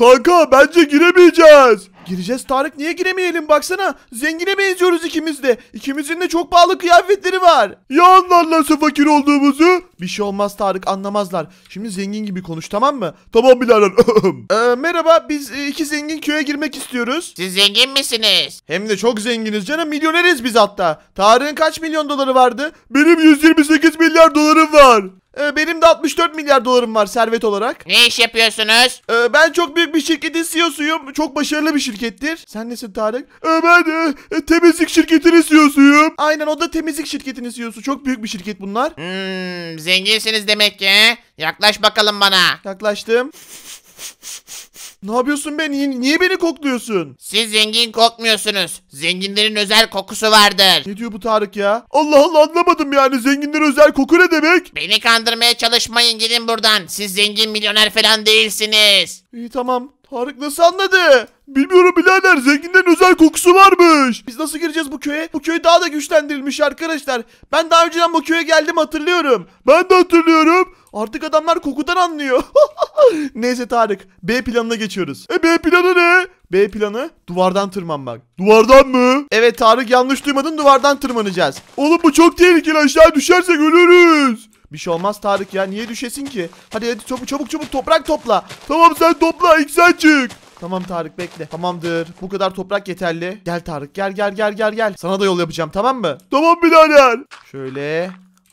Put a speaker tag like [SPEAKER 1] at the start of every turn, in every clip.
[SPEAKER 1] Kanka bence giremeyeceğiz. Gireceğiz Tarık niye giremeyelim baksana. Zengine benziyoruz ikimiz de. İkimizin de çok pahalı kıyafetleri var. Ya anlarlarsa fakir olduğumuzu? Bir şey olmaz Tarık anlamazlar. Şimdi zengin gibi konuş tamam mı? Tamam birader. ee, merhaba biz e, iki zengin köye girmek istiyoruz. Siz zengin misiniz? Hem de çok zenginiz canım milyoneriz biz hatta. Tarık'ın kaç milyon doları vardı? Benim 128 milyar dolarım var. Ee, benim de 64 milyar dolarım var servet olarak. Ne iş yapıyorsunuz? Ee, ben çok büyük bir şirketin CEO'suyum. Çok başarılı bir şirkettir. Sen nesin Tarık? Ee, ben de e, temizlik şirketinin CEO'suyum. Aynen o da temizlik şirketinin CEO'su. Çok büyük bir şirket bunlar. Hmm,
[SPEAKER 2] zenginsiniz demek ki. Yaklaş bakalım bana. Yaklaştım.
[SPEAKER 1] Ne yapıyorsun be? Niye, niye beni kokluyorsun? Siz zengin kokmuyorsunuz. Zenginlerin özel kokusu vardır. Ne diyor bu Tarık ya? Allah Allah anlamadım yani. Zenginlerin özel koku ne demek?
[SPEAKER 2] Beni kandırmaya çalışmayın gidin buradan. Siz zengin milyoner falan değilsiniz.
[SPEAKER 1] İyi tamam. Tarık nasıl anladı? Bilmiyorum birader zenginden özel kokusu varmış. Biz nasıl gireceğiz bu köye? Bu köy daha da güçlendirilmiş arkadaşlar. Ben daha önceden bu köye geldim hatırlıyorum. Ben de hatırlıyorum. Artık adamlar kokudan anlıyor. Neyse Tarık B planına geçiyoruz. E B planı ne? B planı duvardan tırmanmak. Duvardan mı? Evet Tarık yanlış duymadın duvardan tırmanacağız. Oğlum bu çok tehlikeli aşağı düşersek ölürüz. Bir şey olmaz Tarık ya. Niye düşesin ki? Hadi hadi çabuk çabuk çabuk toprak topla. Tamam sen topla. İlk sen çık. Tamam Tarık bekle. Tamamdır. Bu kadar toprak yeterli. Gel Tarık gel gel gel gel gel. Sana da yol yapacağım tamam mı? Tamam birader. Şöyle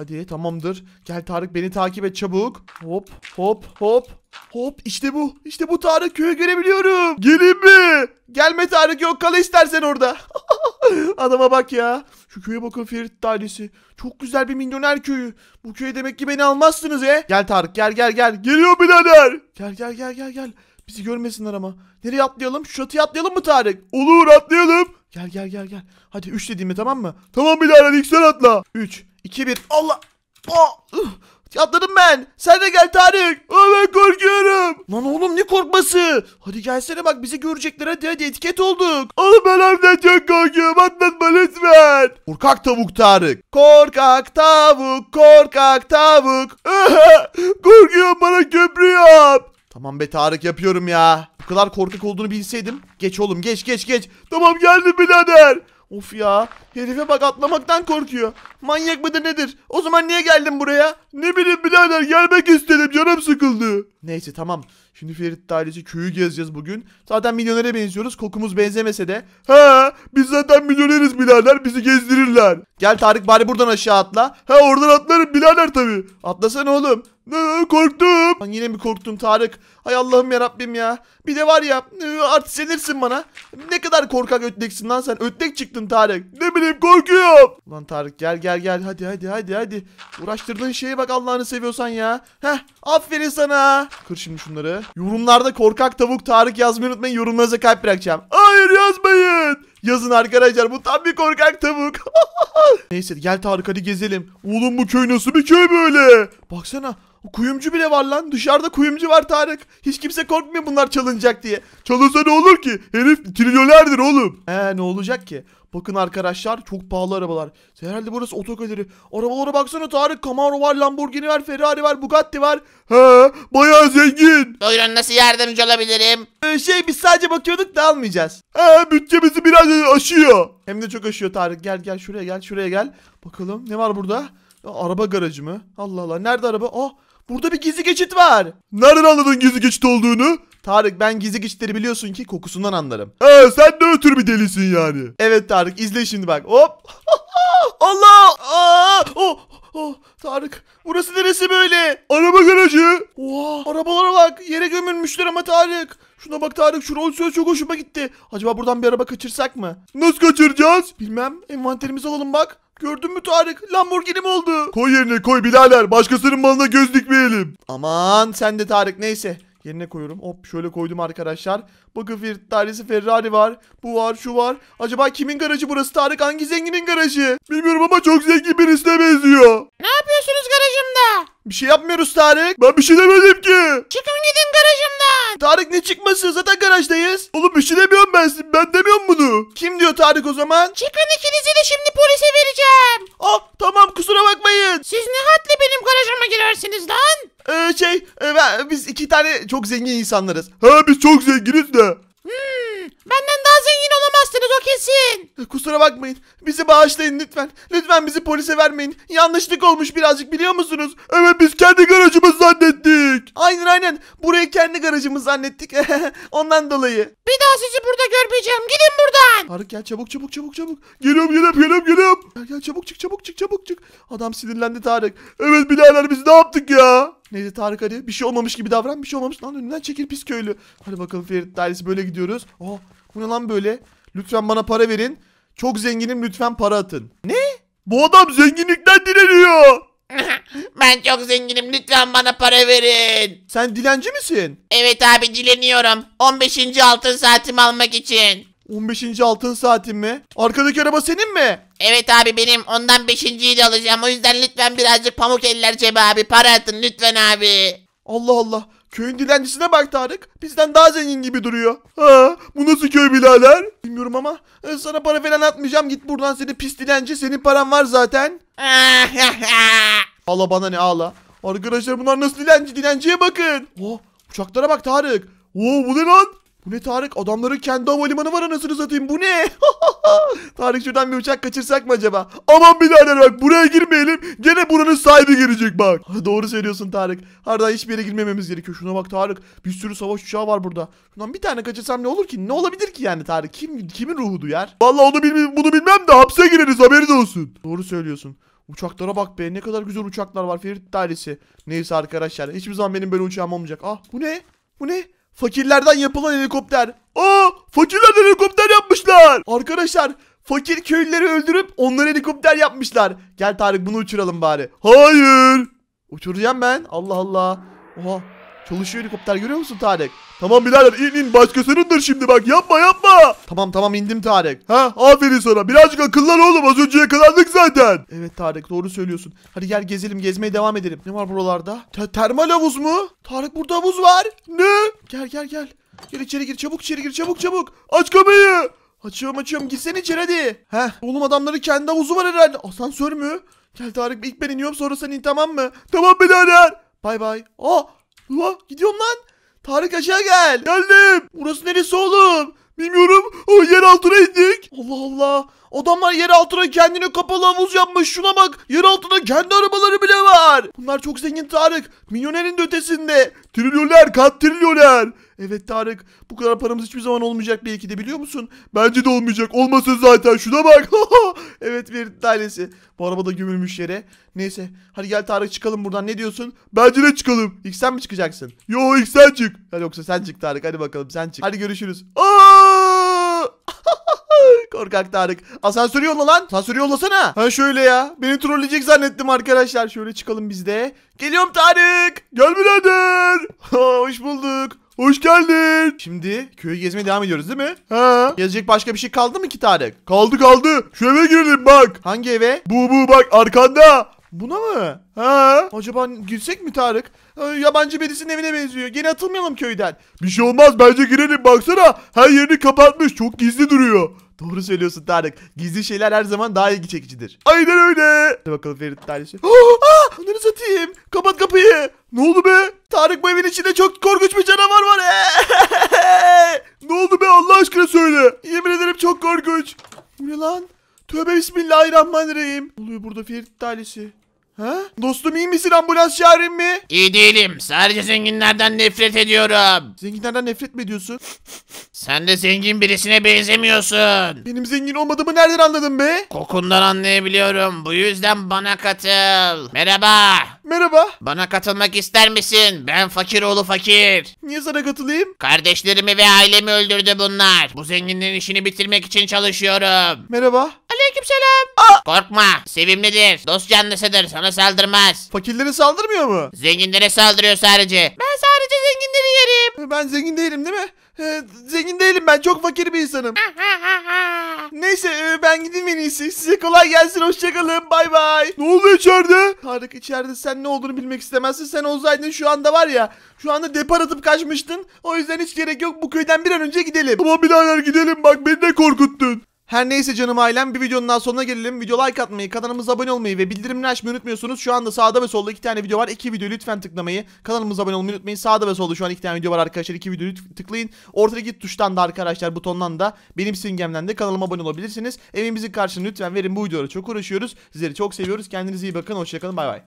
[SPEAKER 1] Hadi tamamdır. Gel Tarık beni takip et çabuk. Hop hop hop. Hop işte bu. İşte bu Tarık köyü görebiliyorum. Gelin mi? Gelme Tarık yok kal istersen orada. Adama bak ya. Şu köye bakın Ferit ailesi. Çok güzel bir milyoner köyü. Bu köye demek ki beni almazsınız he. Gel Tarık gel gel gel. Geliyor birader. Gel gel gel gel gel. Bizi görmesinler ama. Nereye atlayalım? Şu çatıya atlayalım mı Tarık? Olur atlayalım. Gel gel gel gel. Hadi 3 dediğimi tamam mı? Tamam birader ilk sen atla. 3 2 1. Allah. Oh. Atladım ben. Sen de gel Tarık. Evet korkuyorum. Lan oğlum ne korkması? Hadi gelsene bak bizi görecekler hadi hadi etiket olduk. Oğlum ben harbiden çok korkuyorum atlatma lütfen. Korkak tavuk Tarık. Korkak tavuk korkak tavuk. korkuyorum bana köprü yap. Tamam be Tarık yapıyorum ya. Bu kadar korkak olduğunu bilseydim. Geç oğlum geç geç geç. Tamam geldim birader. Of ya herife bak atlamaktan korkuyor. Manyak mıdır nedir? O zaman niye geldin buraya? Ne bileyim birader gelmek istedim canım sıkıldı. Neyse tamam. Şimdi Ferit ailesi köyü gezeceğiz bugün. Zaten milyonere benziyoruz kokumuz benzemese de. Ha biz zaten milyoneriz birader bizi gezdirirler. Gel Tarık bari buradan aşağı atla. Ha oradan atlarım birader tabi. Atlasana oğlum. Korktum. yine mi korktun Tarık? Hay Allah'ım ya ya. Bir de var ya e, artist edilsin bana. Ne kadar korkak ötleksin lan sen. Ötlek çıktın Tarık. Ne bileyim korkuyorum. Lan Tarık gel gel gel. Hadi hadi hadi hadi. Uğraştırdığın şeye bak Allah'ını seviyorsan ya. Heh aferin sana. Kır şimdi şunları. Yorumlarda korkak tavuk Tarık yazmayı unutmayın. Yorumlarınıza kalp bırakacağım. Hayır yazmayın. Yazın arkadaşlar bu tam bir korkak tavuk. Neyse gel Tarık hadi gezelim. Oğlum bu köy nasıl bir köy böyle? Baksana Kuyumcu bile var lan. Dışarıda kuyumcu var Tarık. Hiç kimse korkmuyor bunlar çalınacak diye. Çalınsa ne olur ki? Herif trilyonerdir oğlum. He ee, ne olacak ki? Bakın arkadaşlar çok pahalı arabalar. Herhalde burası otogaleri. Arabalara baksana Tarık. Camaro var, Lamborghini var, Ferrari var, Bugatti var. He bayağı zengin. Buyurun nasıl yardımcı olabilirim? Ee, şey biz sadece bakıyorduk da almayacağız. He bütçemizi biraz aşıyor. Hem de çok aşıyor Tarık. Gel gel şuraya gel şuraya gel. Bakalım ne var burada? Ya, araba garajı mı? Allah Allah. Nerede araba? Oh burada bir gizli geçit var. Nereden anladın gizli geçit olduğunu? Tarık ben gizli geçitleri biliyorsun ki kokusundan anlarım. Ee sen ne ötür bir delisin yani. Evet Tarık izle şimdi bak hop. Allah! Aa! Oh! Oh, Tarık burası neresi böyle? Araba garajı. Oha arabalara bak yere gömülmüşler ama Tarık. Şuna bak Tarık şu Rolls çok hoşuma gitti. Acaba buradan bir araba kaçırsak mı? Nasıl kaçıracağız? Bilmem envanterimizi alalım bak. Gördün mü Tarık? Lamborghini mi oldu? Koy yerine koy bilader. Başkasının malına göz dikmeyelim. Aman sen de Tarık neyse. Yerine koyuyorum. Hop şöyle koydum arkadaşlar. Backfield dairesi Ferrari var. Bu var şu var. Acaba kimin garajı burası Tarık? Hangi zenginin garajı? Bilmiyorum ama çok zengin birisine benziyor. Ne yapıyorsunuz garajda? Bir şey yapmıyoruz Tarık. Ben bir şey demedim ki. Çıkın gidin garajımdan. Tarık ne çıkması? Zaten garajdayız. Oğlum bir şey demiyorum ben. Ben demiyorum bunu. Kim diyor Tarık o zaman? Çıkın ikinizi de şimdi polise vereceğim. Ah tamam kusura bakmayın. Siz ne hadle benim garajıma girersiniz lan? Ee, şey e, ben- biz iki tane çok zengin insanlarız. Ha biz çok zenginiz de. Hmm, Benden daha zengin olamazsınız o kesin. E, kusura bakmayın. Bizi bağışlayın lütfen. Lütfen bizi polise vermeyin. Yanlışlık olmuş birazcık biliyor musunuz? Evet biz kendi garajımız zannettik. Aynen aynen. Burayı kendi garajımız zannettik. Ondan dolayı. Bir daha sizi burada görmeyeceğim. Gidin buradan. Tarık gel çabuk çabuk çabuk çabuk. Geliyorum geliyorum geliyorum geliyorum. Gel, gel çabuk çık çabuk çık çabuk çık. Adam sinirlendi Tarık. Evet birader biz ne yaptık ya? Neyse Tarık hadi bir şey olmamış gibi davran. Bir şey olmamış lan önünden çekil pis köylü. Hadi bakalım Ferit dairesi böyle gidiyoruz. Oh bu ne lan böyle? Lütfen bana para verin. Çok zenginim lütfen para atın. Ne? Bu adam zenginlikten dileniyor. ben çok
[SPEAKER 2] zenginim lütfen bana para verin. Sen dilenci misin? Evet abi dileniyorum. 15. altın saatimi almak için. 15. altın saatin mi? Arkadaki araba senin mi? Evet abi benim ondan beşinciyi de alacağım. O yüzden lütfen birazcık pamuk eller cebe abi. Para atın
[SPEAKER 1] lütfen abi. Allah Allah. Köyün dilencisine bak Tarık. Bizden daha zengin gibi duruyor. Ha, bu nasıl köy birader? Bilmiyorum ama e, sana para falan atmayacağım. Git buradan seni pis dilenci. Senin paran var zaten. ağla bana ne ağla. Arkadaşlar bunlar nasıl dilenci? Dilenciye bakın. Oh, uçaklara bak Tarık. Oo, oh, bu ne lan? Bu ne Tarık? Adamların kendi havalimanı var anasını satayım. Bu ne? Tarık şuradan bir uçak kaçırsak mı acaba? Aman birader bak buraya girmeyelim. Gene buranın sahibi girecek bak. Doğru söylüyorsun Tarık. Harbiden hiçbir yere girmememiz gerekiyor. Şuna bak Tarık. Bir sürü savaş uçağı var burada. Şundan bir tane kaçırsam ne olur ki? Ne olabilir ki yani Tarık? Kim kimin ruhu duyar? Vallahi onu bilmem, bunu bilmem de hapse gireriz haberiniz olsun. Doğru söylüyorsun. Uçaklara bak be ne kadar güzel uçaklar var Ferit dairesi. Neyse arkadaşlar hiçbir zaman benim böyle uçağım olmayacak. Ah bu ne? Bu ne? Fakirlerden yapılan helikopter. Aa fakirlerden helikopter yapmışlar. Arkadaşlar fakir köylüleri öldürüp onları helikopter yapmışlar. Gel Tarık bunu uçuralım bari. Hayır. Uçuracağım ben. Allah Allah. Oha çalışıyor helikopter görüyor musun Tarık? Tamam birader in in başkasınındır şimdi bak yapma yapma. Tamam tamam indim Tarık. Ha aferin sana birazcık akıllan oğlum az önce yakalandık zaten. Evet Tarık doğru söylüyorsun. Hadi gel gezelim gezmeye devam edelim. Ne var buralarda? Te termal havuz mu? Tarık burada havuz var. Ne? Gel gel gel. Gel içeri gir çabuk içeri gir çabuk çabuk. Aç kapıyı. Açıyorum açıyorum girsene içeri hadi. Heh oğlum adamları kendi havuzu var herhalde. Asansör mü? Gel Tarık ilk ben iniyorum sonra sen in tamam mı? Tamam birader. Bay bay. Aa. Ulan gidiyorum lan. Tarık aşağı gel. Geldim. Burası neresi oğlum? Bilmiyorum. O yer altına indik. Allah Allah. Adamlar yer altına kendini kapalı havuz yapmış. Şuna bak. Yer altında kendi arabaları bile var. Bunlar çok zengin Tarık. Milyonerin de ötesinde. Trilyoner kat trilyoner. Evet Tarık. Bu kadar paramız hiçbir zaman olmayacak belki de biliyor musun? Bence de olmayacak. Olmasın zaten. Şuna bak. evet bir tanesi. Bu araba da gömülmüş yere. Neyse. Hadi gel Tarık çıkalım buradan. Ne diyorsun? Bence de çıkalım. İlk sen mi çıkacaksın? Yo ilk sen çık. Hadi yoksa sen çık Tarık. Hadi bakalım sen çık. Hadi görüşürüz. Aa! Korkak Tarık. Asansörü yolla lan. Asansörü yollasana. Ha şöyle ya. Beni trolleyecek zannettim arkadaşlar. Şöyle çıkalım biz de. Geliyorum Tarık. Gel birader. Hoş bulduk. Hoş geldin. Şimdi köyü gezmeye devam ediyoruz değil mi? Ha. Gezecek başka bir şey kaldı mı ki Tarık? Kaldı kaldı. Şu eve girelim bak. Hangi eve? Bu bu bak arkanda. Buna mı? Ha? Acaba girsek mi Tarık? Ee, yabancı birisinin evine benziyor. Gene atılmayalım köyden. Bir şey olmaz bence girelim baksana. Her yerini kapatmış çok gizli duruyor. Doğru söylüyorsun Tarık. Gizli şeyler her zaman daha ilgi çekicidir. Aynen öyle. Hadi bakalım Ferit tanesi. Ah! Onları satayım. Kapat kapıyı. Ne oldu be? Tarık bu evin içinde çok korkunç bir canavar var. ne oldu be Allah aşkına söyle. Yemin ederim çok korkunç. Bu ne lan? Tövbe bismillahirrahmanirrahim. Ne oluyor burada Ferit talisi. Ha? Dostum iyi misin ambulans çağırayım mı? İyi değilim. Sadece zenginlerden nefret ediyorum. Zenginlerden nefret mi ediyorsun?
[SPEAKER 2] Sen de zengin birisine benzemiyorsun.
[SPEAKER 1] Benim zengin olmadığımı nereden anladın be?
[SPEAKER 2] Kokundan anlayabiliyorum. Bu yüzden bana katıl. Merhaba. Merhaba. Bana katılmak ister misin? Ben fakir oğlu fakir. Niye sana katılayım? Kardeşlerimi ve ailemi öldürdü bunlar. Bu zenginlerin işini bitirmek için çalışıyorum. Merhaba. Aleykümselam. Korkma. Sevimlidir. Dost canlısıdır. Sana saldırmaz. Fakirlere saldırmıyor mu? Zenginlere saldırıyor sadece.
[SPEAKER 1] Ben sadece zenginleri yerim. Ben zengin değilim değil mi? Ee, zengin değilim ben çok fakir bir insanım. Neyse e, ben gideyim en iyisi. Size kolay gelsin hoşçakalın bay bay. Ne oldu içeride? Tarık içeride sen ne olduğunu bilmek istemezsin. Sen olsaydın şu anda var ya. Şu anda depar atıp kaçmıştın. O yüzden hiç gerek yok bu köyden bir an önce gidelim. Ama birader gidelim bak beni de korkuttun. Her neyse canım ailem bir videonun daha sonuna gelelim. Video like atmayı, kanalımıza abone olmayı ve bildirimleri açmayı unutmuyorsunuz. Şu anda sağda ve solda iki tane video var. İki video lütfen tıklamayı. Kanalımıza abone olmayı unutmayın. Sağda ve solda şu an iki tane video var arkadaşlar. İki videoyu tıklayın. Ortadaki tuştan da arkadaşlar butondan da benim simgemden de kanalıma abone olabilirsiniz. Evimizin karşını lütfen verin. Bu videoda çok uğraşıyoruz. Sizleri çok seviyoruz. Kendinize iyi bakın. Hoşçakalın. Bay bay.